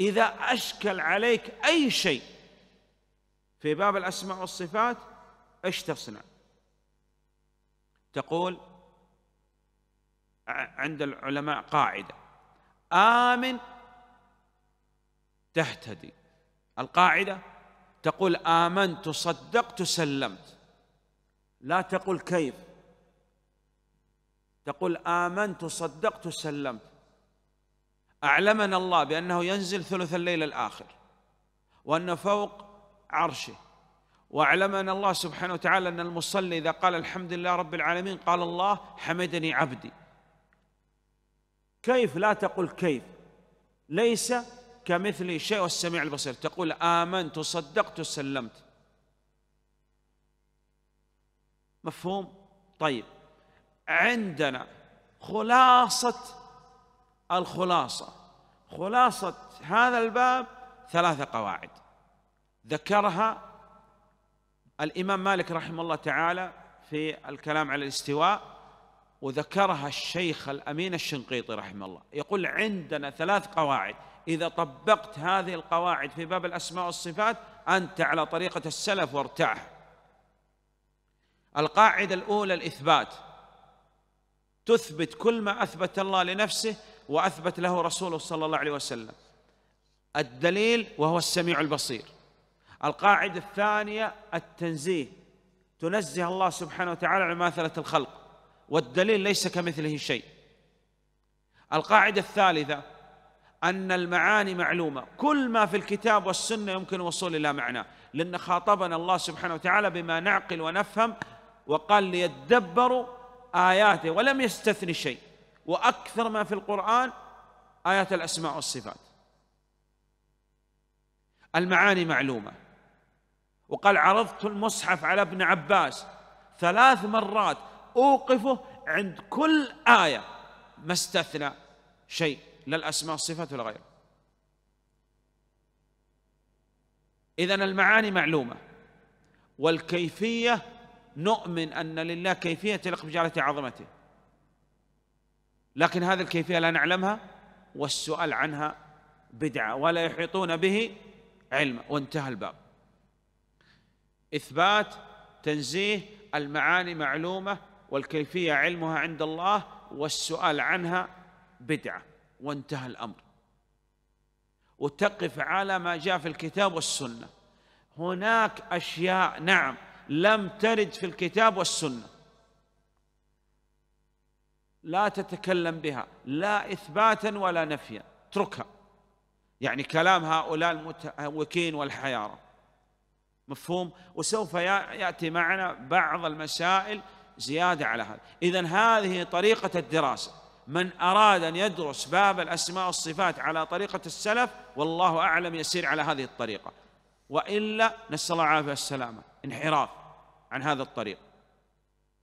إذا أشكل عليك أي شيء في باب الأسماء والصفات إيش تصنع تقول عند العلماء قاعدة آمن تهتدي القاعدة تقول آمنت صدقت سلمت لا تقول كيف تقول آمنت صدقت سلمت أعلمنا الله بأنه ينزل ثلث الليل الآخر وأنه فوق عرشه وأعلمنا الله سبحانه وتعالى أن المصلي إذا قال الحمد لله رب العالمين قال الله حمدني عبدي كيف لا تقل كيف ليس كمثل شيء والسميع البصير تقول آمنت صدقت سلمت مفهوم طيب عندنا خلاصة الخلاصة خلاصة هذا الباب ثلاثة قواعد ذكرها الإمام مالك رحمه الله تعالى في الكلام على الاستواء وذكرها الشيخ الأمين الشنقيطي رحمه الله يقول عندنا ثلاث قواعد إذا طبقت هذه القواعد في باب الأسماء والصفات أنت على طريقة السلف وارتاح القاعدة الأولى الإثبات تثبت كل ما أثبت الله لنفسه وأثبت له رسوله صلى الله عليه وسلم الدليل وهو السميع البصير القاعدة الثانية التنزيه تنزه الله سبحانه وتعالى عن مماثلة الخلق والدليل ليس كمثله شيء القاعدة الثالثة أن المعاني معلومة كل ما في الكتاب والسنة يمكن الوصول إلى معناه لأن خاطبنا الله سبحانه وتعالى بما نعقل ونفهم وقال ليدبروا آياته ولم يستثني شيء وأكثر ما في القرآن آيات الأسماء والصفات المعاني معلومة وقال عرضت المصحف على ابن عباس ثلاث مرات أوقفه عند كل آية ما استثنى شيء لا الأسماء والصفات ولا غيره إذا المعاني معلومة والكيفية نؤمن أن لله كيفية تلق بجلالة عظمته لكن هذه الكيفية لا نعلمها والسؤال عنها بدعة ولا يحيطون به علما وانتهى الباب إثبات تنزيه المعاني معلومة والكيفية علمها عند الله والسؤال عنها بدعة وانتهى الأمر وتقف على ما جاء في الكتاب والسنة هناك أشياء نعم لم ترد في الكتاب والسنة لا تتكلم بها لا إثباتا ولا نفيا اتركها يعني كلام هؤلاء المتهوكين والحيارة مفهوم وسوف يأتي معنا بعض المسائل زيادة على هذا إذا هذه طريقة الدراسة من أراد أن يدرس باب الأسماء والصفات على طريقة السلف والله أعلم يسير على هذه الطريقة وإلا نسأل الله العافية والسلامة انحراف عن هذا الطريق